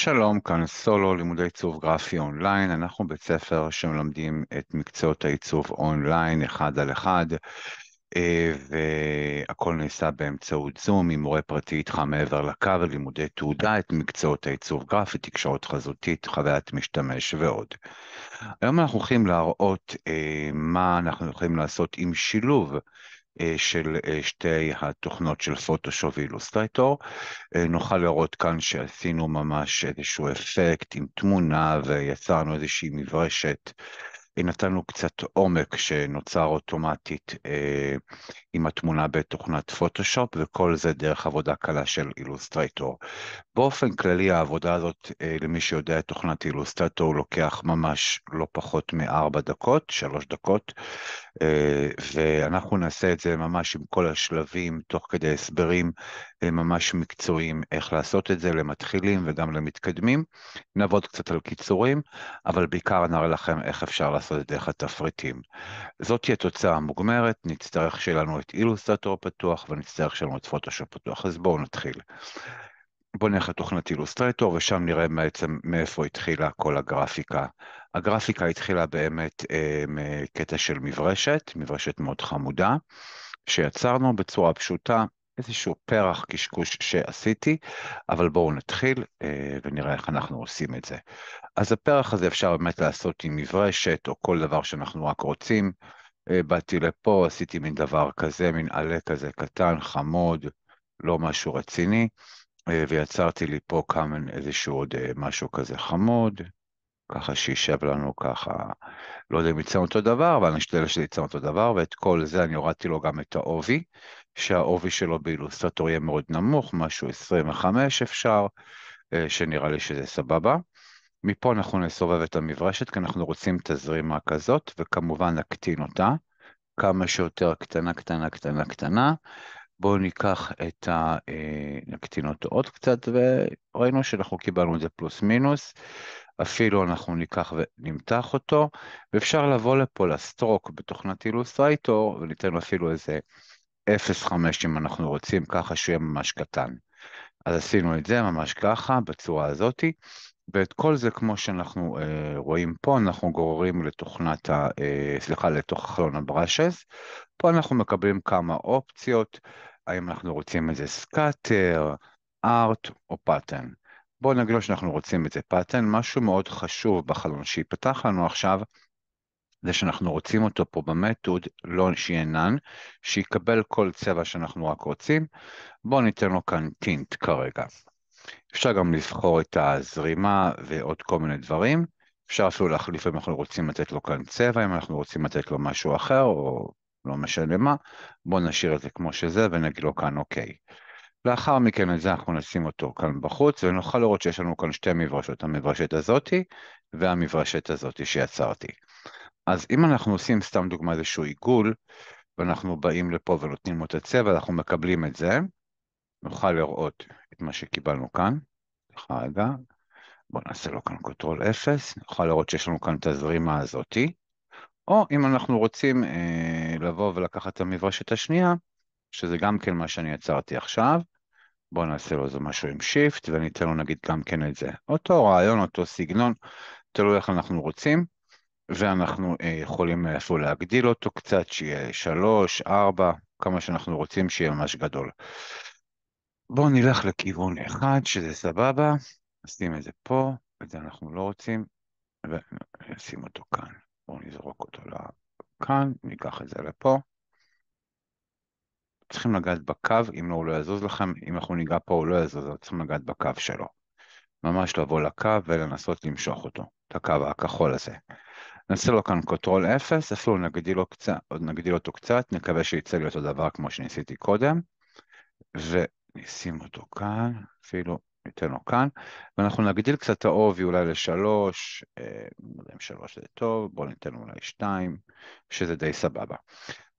שלום, כאן סולו, לימודי עיצוב גרפי אונליין. אנחנו בית ספר שמלמדים את מקצועות העיצוב אונליין, אחד על אחד, אה, והכל נעשה באמצעות זום, עם מורה פרטי איתך מעבר לקו, לימודי תעודה, את מקצועות העיצוב גרפי, תקשורת חזותית, חוויית משתמש ועוד. היום אנחנו הולכים להראות אה, מה אנחנו יכולים לעשות עם שילוב אה, של אה, שתי התוכנות של פוטושופ ואילוסטרייטור. אה, נוכל לראות כאן שעשינו ממש איזשהו אפקט עם תמונה ויצרנו איזושהי מברשת. נתנו קצת עומק שנוצר אוטומטית עם התמונה בתוכנת פוטושופ, וכל זה דרך עבודה קלה של אילוסטרייטור. באופן כללי העבודה הזאת, אה, למי שיודע את תוכנת אילוסטרייטור, לוקח ממש לא פחות מארבע דקות, שלוש דקות, אה, ואנחנו נעשה את זה ממש עם כל השלבים, תוך כדי הסברים אה, ממש מקצועיים איך לעשות את זה למתחילים וגם למתקדמים. נעבוד קצת על קיצורים, אבל בעיקר נראה לכם איך אפשר לעשות את זה דרך התפריטים. זאת תהיה תוצאה מוגמרת, נצטרך שיהיה לנו את אילוסטרטור פתוח, ונצטרך אצטרך את פוטושופ פתוח, אז בואו נתחיל. בואו נלך לתוכנת אילוסטרטור, ושם נראה בעצם מאיפה התחילה כל הגרפיקה. הגרפיקה התחילה באמת אה, מקטע של מברשת, מברשת מאוד חמודה, שיצרנו בצורה פשוטה, איזשהו פרח קשקוש שעשיתי, אבל בואו נתחיל אה, ונראה איך אנחנו עושים את זה. אז הפרח הזה אפשר באמת לעשות עם מברשת או כל דבר שאנחנו רק רוצים. אה, באתי לפה, עשיתי מין דבר כזה, מין עלה כזה קטן, חמוד, לא משהו רציני, אה, ויצרתי לי פה כאן איזשהו עוד אה, משהו כזה חמוד, ככה שישב לנו ככה, לא יודע אם יצא אותו דבר, אבל אני אשתדל שזה יצא אותו דבר, ואת כל זה אני הורדתי לו גם את העובי, שהעובי שלו באילוסטרטור יהיה מאוד נמוך, משהו 25 אפשר, שנראה לי שזה סבבה. מפה אנחנו נסובב את המברשת, כי אנחנו רוצים תזרימה כזאת, וכמובן נקטין אותה. כמה שיותר קטנה, קטנה, קטנה, קטנה. בואו ניקח את ה... אה, נקטין אותו עוד קצת, וראינו שאנחנו קיבלנו את זה פלוס מינוס. אפילו אנחנו ניקח ונמתח אותו, ואפשר לבוא לפה לסטרוק בתוכנת אילוסטרייטור, וניתן לו אפילו איזה 0.5 אם אנחנו רוצים, ככה שהוא יהיה ממש קטן. אז עשינו את זה ממש ככה, בצורה הזאתי. ואת כל זה, כמו שאנחנו אה, רואים פה, אנחנו גוררים לתוכנת ה... אה, סליחה, לתוך חלון הברשס. פה אנחנו מקבלים כמה אופציות, האם אנחנו רוצים איזה סקאטר, ארט או פאטן. בואו נגיד לו שאנחנו רוצים איזה פאטן. משהו מאוד חשוב בחלון שייפתח לנו עכשיו, זה שאנחנו רוצים אותו פה במתוד, לא שיהיה נאן, שיקבל כל צבע שאנחנו רק רוצים. בואו ניתן לו כאן טינט כרגע. אפשר גם לבחור את הזרימה ועוד כל מיני דברים. אפשר אפילו להחליף אם אנחנו רוצים לתת לו כאן צבע, אם אנחנו רוצים לתת לו משהו אחר, או לא משנה מה, בואו נשאיר את זה כמו שזה ונגיד לו כאן אוקיי. לאחר מכן את זה אנחנו נשים אותו כאן בחוץ, ונוכל לראות שיש לנו כאן שתי מברשות, המברשת הזאתי והמברשת הזאתי שיצרתי. אז אם אנחנו עושים סתם דוגמה איזשהו עיגול, ואנחנו באים לפה ונותנים לו את הצבע, אנחנו מקבלים את זה, נוכל לראות את מה שקיבלנו כאן. סליחה רגע, בואו נעשה לו כאן קוטרול 0, נוכל לראות שיש לנו כאן את הזרימה הזאתי, או אם אנחנו רוצים אה, לבוא ולקחת את המברשת השנייה, שזה גם כן מה שאני יצרתי עכשיו, בואו נעשה לו איזה משהו עם שיפט ואני אתן לו נגיד גם כן את זה. אותו רעיון, אותו סגנון, תלוי איך אנחנו רוצים, ואנחנו אה, יכולים אפילו להגדיל אותו קצת, שיהיה 3, 4, כמה שאנחנו רוצים שיהיה ממש גדול. בואו נלך לכיוון אחד, שזה סבבה, נשים את זה פה, את זה אנחנו לא רוצים, ונשים אותו כאן. בואו נזרוק אותו לכאן, ניקח את זה לפה. צריכים לגעת בקו, אם לא הוא לא יזוז לכם, אם אנחנו ניגע פה הוא לא יזוז, אז צריכים לגעת בקו שלו. ממש לבוא לקו ולנסות למשוך אותו, את הקו הכחול הזה. נעשה לו כאן קוטרול 0, אפילו לא נגדיל, קצת, נגדיל אותו קצת, נקווה שיצא לי אותו דבר כמו שניסיתי קודם, נשים אותו כאן, אפילו ניתן לו לא כאן, ואנחנו נגדיל קצת את העובי אולי לשלוש, אה, לא יודע אם שלוש זה טוב, בואו ניתן אולי שתיים, שזה די סבבה.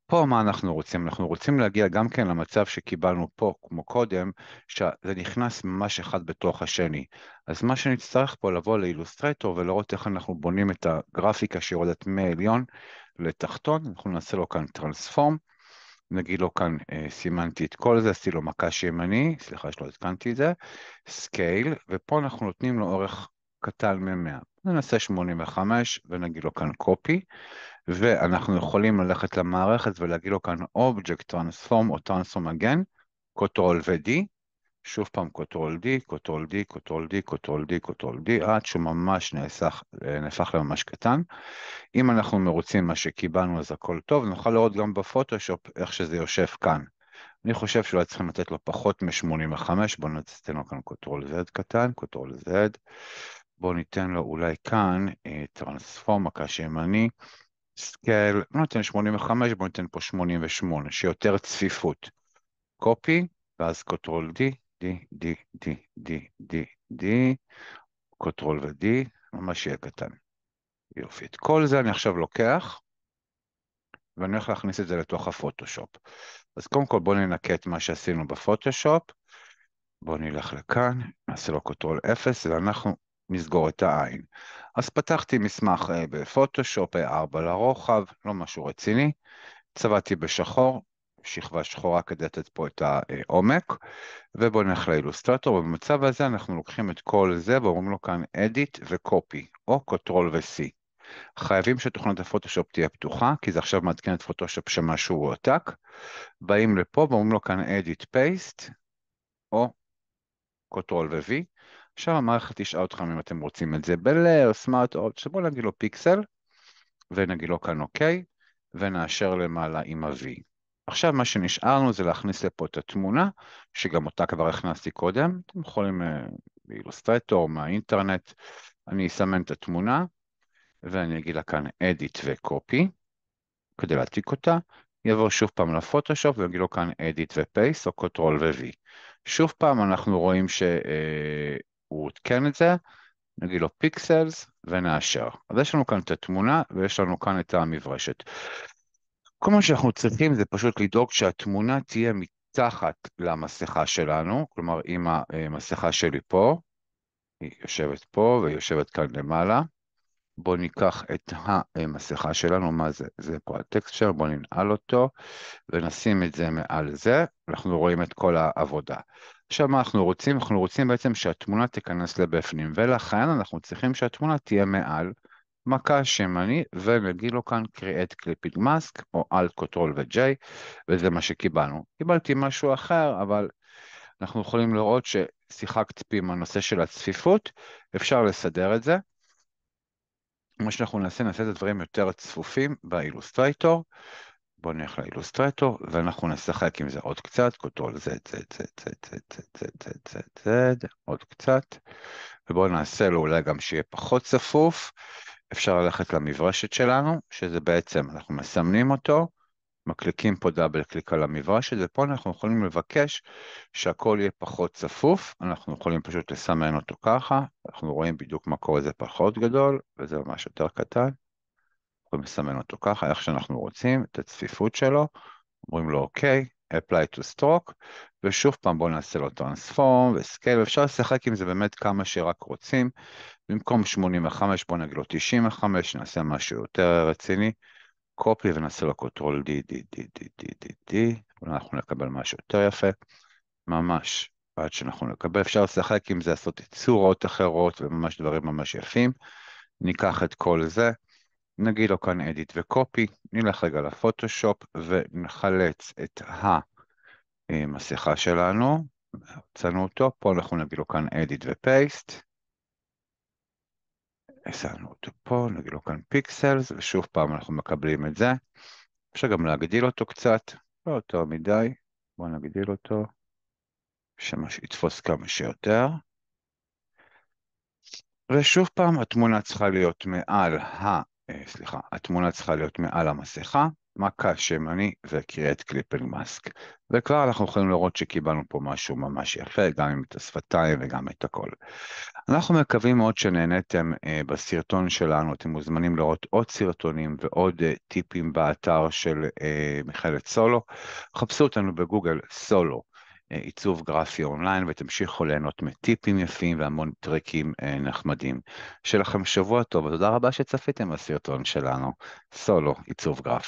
פה מה אנחנו רוצים? אנחנו רוצים להגיע גם כן למצב שקיבלנו פה, כמו קודם, שזה נכנס ממש אחד בתוך השני. אז מה שנצטרך פה לבוא לאילוסטרטור ולראות איך אנחנו בונים את הגרפיקה שיורדת מעליון לתחתון, אנחנו נעשה לו כאן טרנספורם, נגיד לו כאן, אה, סימנתי את כל זה, עשיתי לו מקש ימני, סליחה שלא התקנתי את זה, סקייל, ופה אנחנו נותנים לו אורך קטן מ-100. ננסה 85 ונגיד לו כאן קופי, ואנחנו יכולים ללכת למערכת ולהגיד לו כאן אובייקט טרנספורם או טרנספורם אגן, קוטרול ו-D, שוב פעם קוטרול D, קוטרול D, קוטרול D, קוטרול D, קוטרול D, עד שהוא ממש נהפך, אה, נהפך לממש קטן. אם אנחנו מרוצים מה שקיבלנו אז הכל טוב, נוכל לראות גם בפוטושופ איך שזה יושב כאן. אני חושב שאולי צריכים לתת לו פחות מ-85, בואו ניתן לו כאן קוטרול Z קטן, קוטרול Z, בואו ניתן לו אולי כאן אה, טרנספורם, הקש ימני, סקייל, לא ניתן 85, בואו ניתן פה 88, שיותר צפיפות. קופי, ואז קוטרול D, D, D, D, D, D, D, קוטרול ו-D, ממש יהיה קטן. יופי. את כל זה אני עכשיו לוקח, ואני הולך להכניס את זה לתוך הפוטושופ. אז קודם כל בואו ננקה את מה שעשינו בפוטושופ, בואו נלך לכאן, נעשה לו קוטרול 0, ואנחנו נסגור את העין. אז פתחתי מסמך אה, בפוטושופ, 4 אה, לרוחב, לא משהו רציני, צבעתי בשחור, שכבה שחורה כדי לתת פה את העומק, ובואו נלך לאילוסטרטור, ובמצב הזה אנחנו לוקחים את כל זה ואומרים לו כאן edit ו-copy, או control ו-c. חייבים שתוכנת הפוטושופ תהיה פתוחה, כי זה עכשיו מעדכן את פוטושופ שמשהו הוא הועתק, באים לפה ואומרים לו כאן edit paste, או control ו-v, עכשיו המערכת תשאל אתכם אם אתם רוצים את זה בלה או סמארט או... שבואו נגיד לו פיקסל, ונגיד לו כאן אוקיי, ונאשר למעלה עם ה-v. עכשיו מה שנשארנו זה להכניס לפה את התמונה, שגם אותה כבר הכנסתי קודם, אתם יכולים אה, באילוסטרטור, מהאינטרנט, אני אסמן את התמונה, ואני אגיד לה כאן edit ו-copy, כדי להעתיק אותה, יבוא שוב פעם לפוטושופ ויגיד לו כאן edit ו-paste או control ו-v. שוב פעם אנחנו רואים שהוא אה, עודכן את זה, נגיד לו פיקסלס ונאשר. אז יש לנו כאן את התמונה ויש לנו כאן את המברשת. כל מה שאנחנו צריכים זה פשוט לדאוג שהתמונה תהיה מתחת למסכה שלנו, כלומר אם המסכה שלי פה, היא יושבת פה והיא יושבת כאן למעלה. בואו ניקח את המסכה שלנו, מה זה? זה פה הטקסט שלנו, בואו ננעל אותו ונשים את זה מעל זה, אנחנו רואים את כל העבודה. עכשיו מה אנחנו רוצים? אנחנו רוצים בעצם שהתמונה תיכנס לבפנים, ולכן אנחנו צריכים שהתמונה תהיה מעל. מכה לו כאן קריאט קליפיד מאסק או אלט קוטרול וג'יי וזה מה שקיבלנו. קיבלתי משהו אחר אבל אנחנו יכולים לראות ששיחקת פי עם הנושא של הצפיפות, אפשר לסדר את זה. מה שאנחנו נעשה, נעשה את הדברים יותר צפופים באילוסטרייטור. בואו נלך לאילוסטרייטור ואנחנו נשחק עם זה עוד קצת, קוטרול Z, Z, Z, Z, Z, Z, Z, Z, Z, Z, עוד קצת, ובואו נעשה לו אולי גם שיהיה פחות צפוף, אפשר ללכת למברשת שלנו, שזה בעצם, אנחנו מסמנים אותו, מקליקים פה דאבל קליק על המברשת, ופה אנחנו יכולים לבקש שהכל יהיה פחות צפוף, אנחנו יכולים פשוט לסמן אותו ככה, אנחנו רואים בדיוק מה קורה, זה פחות גדול, וזה ממש יותר קטן. יכולים לסמן אותו ככה, איך שאנחנו רוצים, את הצפיפות שלו, אומרים לו אוקיי, apply to stroke, ושוב פעם בואו נעשה לו טרנספורם וסקייל, אפשר לשחק עם זה באמת כמה שרק רוצים. במקום 85 בואו נגיד לו 95, נעשה משהו יותר רציני. קופי ונעשה לו קוטרול D, D, D, D, D, D, D, אנחנו נקבל משהו יותר יפה. ממש, עד שאנחנו נקבל, אפשר לשחק עם זה, לעשות צורות אחרות וממש דברים ממש יפים. ניקח את כל זה, נגיד לו כאן אדיט וקופי, נלך רגע לפוטושופ ונחלץ את ה... עם השיחה אה, שלנו, הצענו אותו, פה אנחנו נגיד לו כאן edit ו-paste, הצענו אותו פה, נגיד לו כאן פיקסלס, ושוב פעם אנחנו מקבלים את זה. אפשר גם להגדיל אותו קצת, לא יותר מדי, בואו נגדיל אותו, שיתפוס כמה שיותר. ושוב פעם, התמונה צריכה להיות מעל ה... אה, סליחה, התמונה צריכה להיות מעל המסכה, מכה שמני וקריאת קליפל מאסק. וכבר אנחנו יכולים לראות שקיבלנו פה משהו ממש יפה, גם עם את השפתיים וגם את הכל. אנחנו מקווים מאוד שנהניתם אה, בסרטון שלנו, אתם מוזמנים לראות עוד סרטונים ועוד אה, טיפים באתר של אה, מכלת סולו. חפשו אותנו בגוגל סולו. אה, עיצוב גרפי אונליין ותמשיכו ליהנות מטיפים יפים והמון טריקים אה, נחמדים. שיהיה לכם שבוע טוב ותודה רבה שצפיתם בסרטון שלנו, סולו עיצוב גרפי.